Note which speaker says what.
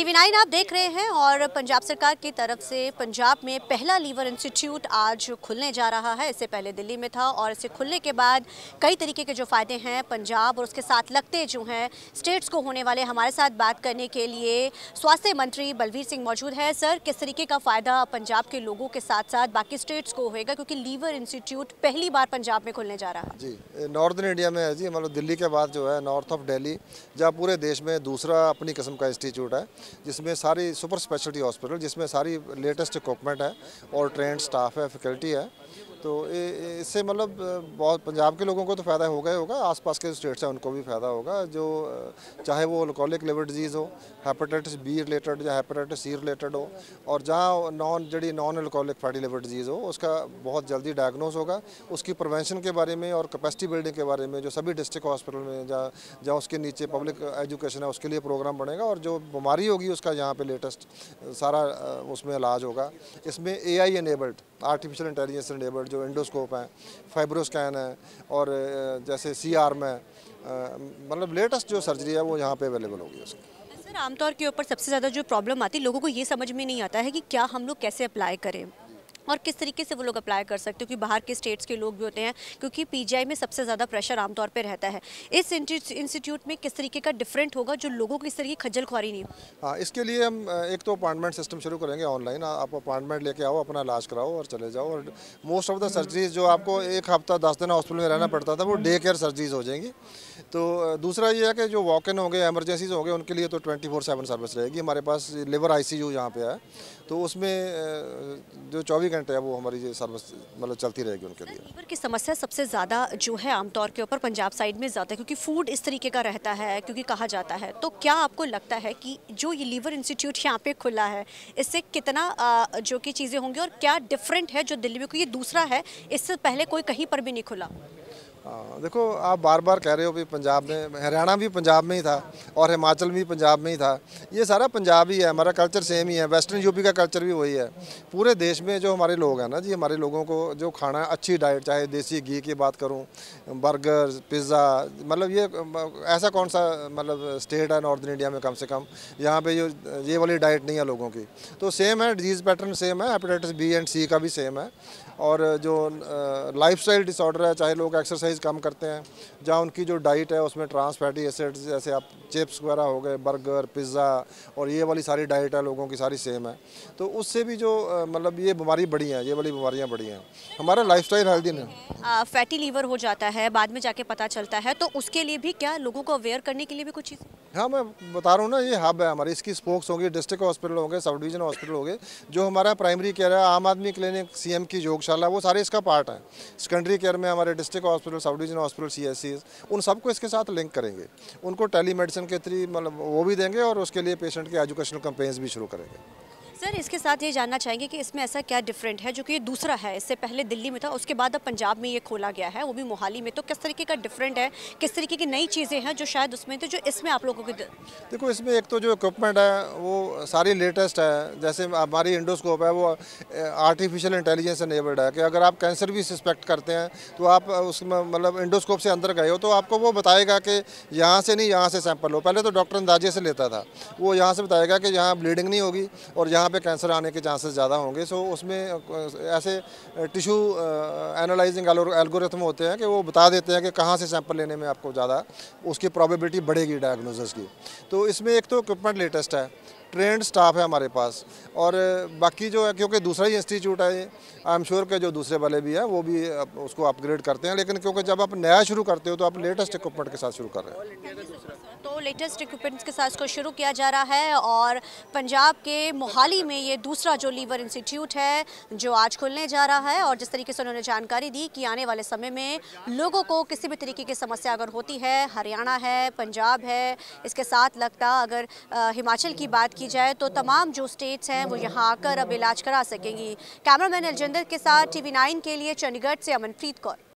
Speaker 1: TV nine आप देख रहे हैं और पंजाब सरकार की तरफ से पंजाब में पहला लीवर इंस्टीट्यूट आज खुलने जा रहा है इससे पहले दिल्ली में था और इसे खुलने के बाद कई तरीके के जो फ़ायदे हैं पंजाब और उसके साथ लगते जो हैं स्टेट्स को होने वाले हमारे साथ बात करने के लिए स्वास्थ्य मंत्री बलवीर सिंह मौजूद है सर किस तरीके का फ़ायदा पंजाब के लोगों के साथ साथ बाकी स्टेट्स को होगा क्योंकि लीवर इंस्टीट्यूट पहली बार पंजाब में खुलने जा रहा है
Speaker 2: जी नॉर्थन इंडिया में है जी मतलब दिल्ली के बाद जो है नॉर्थ ऑफ डेली जहाँ पूरे देश में दूसरा अपनी किस्म का इंस्टीट्यूट है जिसमें सारी सुपर स्पेशलिटी हॉस्पिटल जिसमें सारी लेटेस्ट इक्वमेंट है और ट्रेंड स्टाफ है फैकल्टी है तो इससे मतलब बहुत पंजाब के लोगों को तो फ़ायदा होगा ही होगा आसपास के स्टेट्स हैं उनको भी फ़ायदा होगा जो चाहे वो अल्कोहलिक लिवर डिजीज़ हो हेपेटाइटिस बी रिलेटेड या हेपेटाइटिस सी रिलेटेड हो और जहाँ नॉन जड़ी non alcoholic fatty liver disease हो उसका बहुत जल्दी डायग्नोज होगा उसकी प्रिवेंशन के बारे में और कैपेसिटी बिल्डिंग के बारे में जो सभी डिस्ट्रिक्ट हॉस्पिटल में जहाँ जहाँ उसके नीचे पब्लिक एजुकेशन है उसके लिए प्रोग्राम बनेगा और जो बीमारी होगी उसका यहाँ पर लेटेस्ट सारा उसमें इलाज होगा इसमें A I enabled artificial intelligence enabled जो एंडोस्कोप हैं फाइब्रोस्कैन है और जैसे सी आर में मतलब लेटेस्ट जो सर्जरी है वो यहाँ पे अवेलेबल होगी उसकी
Speaker 1: सर आमतौर के ऊपर सबसे ज़्यादा जो प्रॉब्लम आती है लोगों को ये समझ में नहीं आता है कि क्या हम लोग कैसे अप्लाई करें और किस तरीके से वो लोग अप्लाई कर सकते हो क्योंकि बाहर के स्टेट्स के लोग भी होते हैं क्योंकि पीजीआई में सबसे ज़्यादा प्रेशर आमतौर पर रहता है इस इंस्टीट्यूट में किस तरीके का डिफरेंट होगा जो लोगों को इस तरीके खजल खुआरी नहीं
Speaker 2: हाँ इसके लिए हम एक तो अपॉइंटमेंट सिस्टम शुरू करेंगे ऑनलाइन आप अपॉइंटमेंट लेके आओ अपना इलाज कराओ और चले जाओ और मोस्ट ऑफ द सर्जरीज जो आपको एक हफ्ता दस दिन हॉस्पिटल में रहना पड़ता था वो डे केयर सर्जरीज हो जाएंगी तो दूसरा ये है कि जो वॉक इन हो एमरजेंसीज हो गए उनके लिए तो ट्वेंटी फोर सेवन सर्विस रहेगी हमारे पास लिवर आई सी यू यहाँ पे है तो उसमें जो चौबीस पेशेंट है वो हमारी सर्विस मतलब चलती रहेगी उनके लिए लीवर
Speaker 1: की समस्या सबसे ज़्यादा जो है आमतौर के ऊपर पंजाब साइड में ज़्यादा क्योंकि फूड इस तरीके का रहता है क्योंकि कहा जाता है तो क्या आपको लगता है कि जो ये लीवर इंस्टीट्यूट यहाँ पे खुला है इससे कितना जो कि चीज़ें होंगी और क्या डिफरेंट है जो दिल्ली में क्योंकि दूसरा है इससे पहले कोई कहीं पर भी नहीं खुला
Speaker 2: हाँ देखो आप बार बार कह रहे हो भी पंजाब में हरियाणा भी पंजाब में ही था और हिमाचल भी पंजाब में ही था ये सारा पंजाब ही है हमारा कल्चर सेम ही है वेस्टर्न यूपी का कल्चर भी वही है पूरे देश में जो हमारे लोग हैं ना जी हमारे लोगों को जो खाना अच्छी डाइट चाहे देसी घी की बात करूँ बर्गर पिज़्ज़ा मतलब ये ऐसा कौन सा मतलब स्टेट है नॉर्थन इंडिया में कम से कम यहाँ पर जो ये वाली डाइट नहीं है लोगों की तो सेम है डिजीज़ पैटर्न सेम है हेपेटाइटिस बी एंड सी का भी सेम है और जो लाइफ डिसऑर्डर है चाहे लोग एक्सरसाइज एक्सरसाइज कम करते हैं जहाँ उनकी जो डाइट है उसमें ट्रांस फैटी एसिड जैसे आप चिप्स वगैरह हो गए बर्गर पिज़्ज़ा और ये वाली सारी डाइट है लोगों की सारी सेम है तो उससे भी जो मतलब ये बीमारी बड़ी है ये वाली बीमारियाँ बड़ी हैं हमारा लाइफ स्टाइल हेल्दी
Speaker 1: नहीं फैटी लीवर हो जाता है बाद में जाके पता चलता है तो उसके लिए भी क्या लोगों को अवेयर करने के लिए भी कुछ चीज़
Speaker 2: हाँ मैं बता रहा हूँ ना ये हब है हमारी इसकी स्पोक्स होंगे डिस्ट्रिक्ट हॉस्पिटल होंगे सब डिवीजन हॉस्पिटल होंगे जो हमारा प्राइमरी केयर है आम आदमी क्लिनिक सीएम की योगशाला वो सारे इसका पार्ट है सेकेंडरी केयर में हमारे district hospital sub division hospital सी उन सबको इसके साथ लिंक करेंगे उनको टेली मेडिसिन के थ्री मतलब वो भी देंगे और उसके लिए पेशेंट के एजुकेशनल कंपेन्स भी शुरू करेंगे
Speaker 1: सर इसके साथ ये जानना चाहेंगे कि इसमें ऐसा क्या डिफरेंट है जो कि ये दूसरा है इससे पहले दिल्ली में था उसके बाद अब पंजाब में ये खोला गया है वो भी मोहाली में तो किस तरीके का डिफरेंट है किस तरीके की नई चीज़ें हैं जो शायद उसमें थे जो इसमें आप लोगों के
Speaker 2: देखो इसमें एक तो जो इक्विपमेंट है वो सारी लेटेस्ट है जैसे हमारी इंडोस्कोप है वो आर्टिफिशियल इंटेलिजेंस एनेबल्ड है कि अगर आप कैंसर भी सस्पेक्ट करते हैं तो आप उसमें मतलब इंडोस्कोप से अंदर गए हो तो आपको वो बताएगा कि यहाँ से नहीं यहाँ से सैंपल हो पहले तो डॉक्टर अंदाजे से लेता था वो यहाँ से बताएगा कि यहाँ ब्लीडिंग नहीं होगी और यहाँ जहाँ पे कैंसर आने के चांसेस ज़्यादा होंगे सो उसमें ऐसे टिश्यू एनालाइजिंग एल्गोरिथम होते हैं कि वो बता देते हैं कि कहाँ से सैंपल लेने में आपको ज़्यादा उसकी प्रॉबिलिटी बढ़ेगी डायग्नोसिस की तो इसमें एक तो इक्विपमेंट लेटेस्ट है ट्रेंड स्टाफ है हमारे पास और बाकी जो है क्योंकि दूसरा ही इंस्टीट्यूट है ये आई एम श्योर के जो दूसरे वाले भी हैं वो भी उसको अपग्रेड करते हैं लेकिन क्योंकि जब आप नया शुरू करते हो तो आप लेटेस्ट इक्विपमेंट के साथ शुरू कर रहे हैं
Speaker 1: तो लेटेस्ट इक्विपमेंट्स के साथ इसको शुरू किया जा रहा है और पंजाब के मोहाली में ये दूसरा जो लीवर इंस्टीट्यूट है जो आज खुलने जा रहा है और जिस तरीके से उन्होंने जानकारी दी कि आने वाले समय में लोगों को किसी भी तरीके की समस्या अगर होती है हरियाणा है पंजाब है इसके साथ लगता अगर हिमाचल की बात की जाए तो तमाम जो स्टेट्स हैं वो यहाँ आकर अब इलाज करा सकेंगी कैमरामैन अलजिंदर के साथ टीवी नाइन के लिए चंडीगढ़ से अमनप्रीत कौर